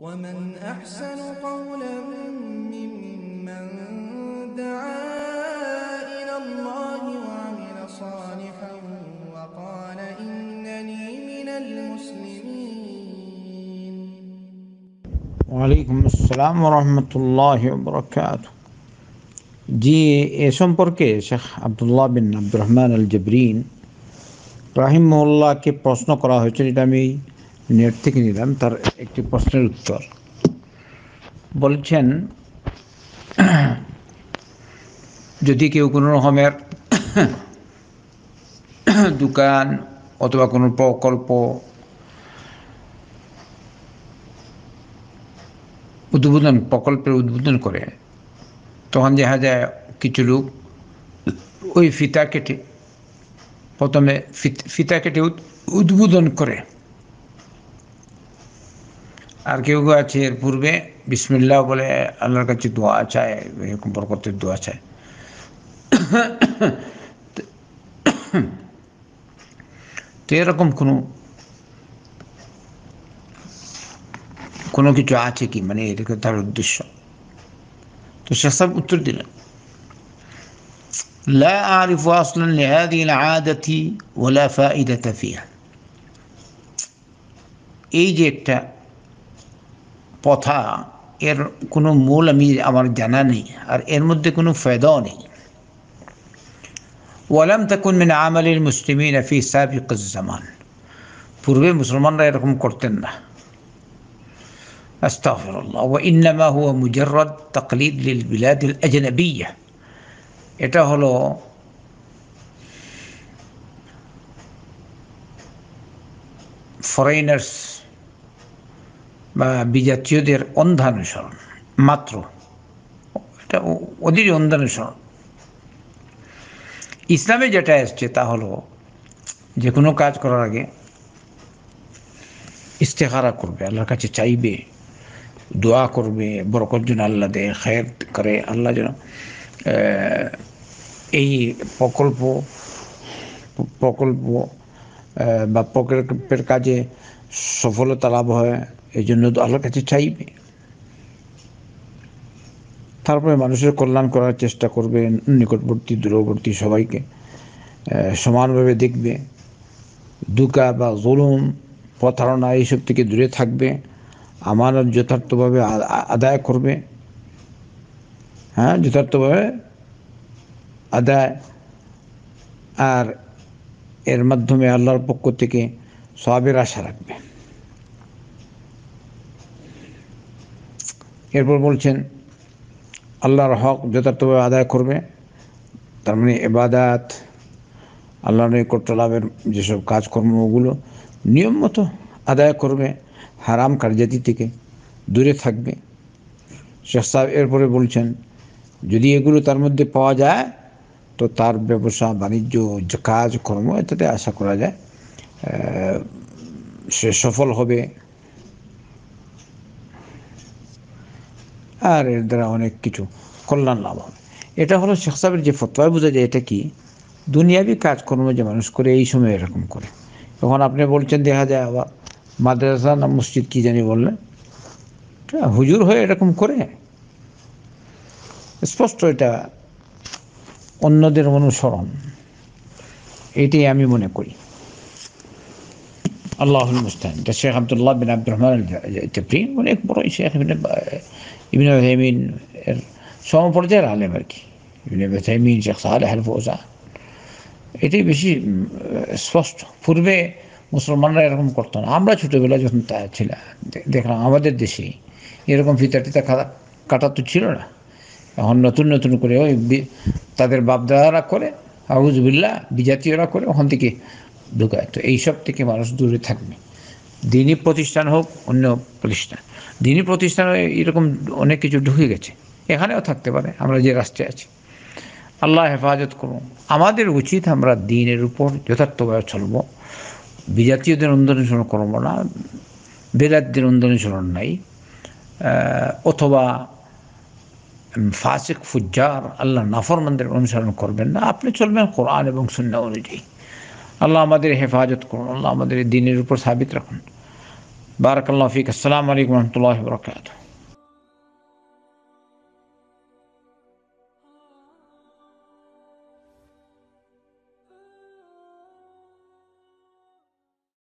ومن أحسن قولا ممن دعا إلى الله وعمل صالحا وقال إنني من المسلمين وعليكم السلام ورحمة الله وبركاته জি এ সম্পর্কে শেখ আবদুল্লাহ বিন আব্দুর রহমান আল জবরিন রাহিমউল্লাহকে প্রশ্ন করা হয়েছিল এটা আমি নেট থেকে নিলাম তার একটি প্রশ্নের উত্তর বলছেন যদি কেউ কোনো রকমের দোকান অথবা কোনো প্রকল্প উদ্বোধন প্রকল্পের উদ্বোধন করে তখন দেখা যায় কিছু লোক ওই ফিতা কেটে প্রথমে ফিতা কেটে উদ্বোধন করে আর কেউ কেউ আছে এর পূর্বে বিসমিল্লাহ বলে আল্লাহর কাছে দোয়া চায় এরকম বরকতের দোয়া চায় তো এরকম কোনো কোনো কিছু আছে কি মানে এটাকে তার উদ্দেশ্য তো সে সব উত্তর দিলেন لا أعرف أصلا لهذه العادة ولا فائدة فيها এই পথা এর কোনো মূল আমি আমার জানা নেই আর এর মধ্যে কোনো ফায়দাও নেই ওয়ালাম তাকুন মিন আমালিল মুসলিমিন নাফি সাবিক জামান পূর্বে মুসলমানরা এরকম করতেন না استغفر الله وإنما هو مجرد تقليد للبلاد الأجنبية এটা হলো ফরেনার্স বা বিজাতীয়দের অন্ধানুসরণ মাত্র এটা ওদেরই অন্ধানুসরণ ইসলামে যেটা এসছে তা হলো যে কোনো কাজ করার আগে ইস্তেহারা করবে আল্লাহর কাছে চাইবে দোয়া করবে বরকর জন্য আল্লাহ দেয় খায়ের করে আল্লাহ যেন এই প্রকল্প প্রকল্প বা প্রকল্পের কাজে সফলতা লাভ হয় এই জন্য তো আল্লাহর কাছে চাইবে তারপরে মানুষের কল্যাণ করার চেষ্টা করবে নিকটবর্তী দূরবর্তী সবাইকে সমানভাবে দেখবে দুকা বা জুলুম প্রতারণা এইসব থেকে দূরে থাকবে আমার যথার্থভাবে আদায় করবে হ্যাঁ যথার্থভাবে আদায় আর এর মাধ্যমে আল্লাহর পক্ষ থেকে সবের আশা রাখবে এরপর বলছেন আল্লাহর হক যথার্থভাবে আদায় করবে তার মানে এবাদাত আল্লাহ নৈকট্য লাভের যেসব কাজকর্মগুলো নিয়ম মতো আদায় করবে হারাম কার্যাতি থেকে দূরে থাকবে শেখ সাহেব এরপরে বলছেন যদি এগুলো তার মধ্যে পাওয়া যায় তো তার ব্যবসা বাণিজ্য কাজকর্ম এটাতে আশা করা যায় সে সফল হবে আর এর দ্বারা অনেক কিছু কল্যাণ লাভ হবে এটা হলো শেখ সাহেবের যে ফতোয়ায় বোঝা যায় এটা কি দুনিয়াবি কাজকর্ম যে মানুষ করে এই সময় এরকম করে তখন আপনি বলছেন দেখা যায় আবার মাদ্রাসা না মসজিদ কি জানি বললেন হুজুর হয়ে এরকম করে স্পষ্ট এটা অন্যদের অনুসরণ এটাই আমি মনে করি الله المستعان ده الشيخ عبد الله بن عبد الرحمن التبرين অনেক বড় শেখ ইবনে ইবনে উসাইমিন সমপর্যায়ের আলেম আর কি ইবনে উসাইমিন শেখ সালেহ আল ফৌজান এটাই বেশি স্পষ্ট পূর্বে মুসলমানরা এরকম করতো না আমরা ছোটোবেলা যখন তা ছিলাম দেখলাম আমাদের দেশে এরকম ফিতা টিতা কাটা তো ছিল না এখন নতুন নতুন করে ওই তাদের বাপদাদারা করে আউজবিল্লা বিজাতীয়রা করে ওখান থেকে ঢোকায় তো এইসব থেকে মানুষ দূরে থাকবে দিনই প্রতিষ্ঠান হোক অন্য প্রতিষ্ঠান দিনই প্রতিষ্ঠানে এরকম অনেক কিছু ঢুকে গেছে এখানেও থাকতে পারে আমরা যে রাস্তে আছি আল্লাহ হেফাজত করুন আমাদের উচিত আমরা দিনের উপর যথার্থভাবে চলব বিজাতীয়দের অনুসরণ করব না বেদাতদের অনুসরণ নাই অথবা ফাসেক ফুজ্জার আল্লাহ নাফরমানদের অনুসরণ করবেন না আপনি চলবেন কোরআন এবং সুন্না অনুযায়ী আল্লাহ আমাদের হেফাজত করুন আল্লাহ আমাদের দিনের উপর সাবিত রাখুন বারাকাল্লাহ ফিক আসসালামু আলাইকুম রহমতুল্লাহ বরকাত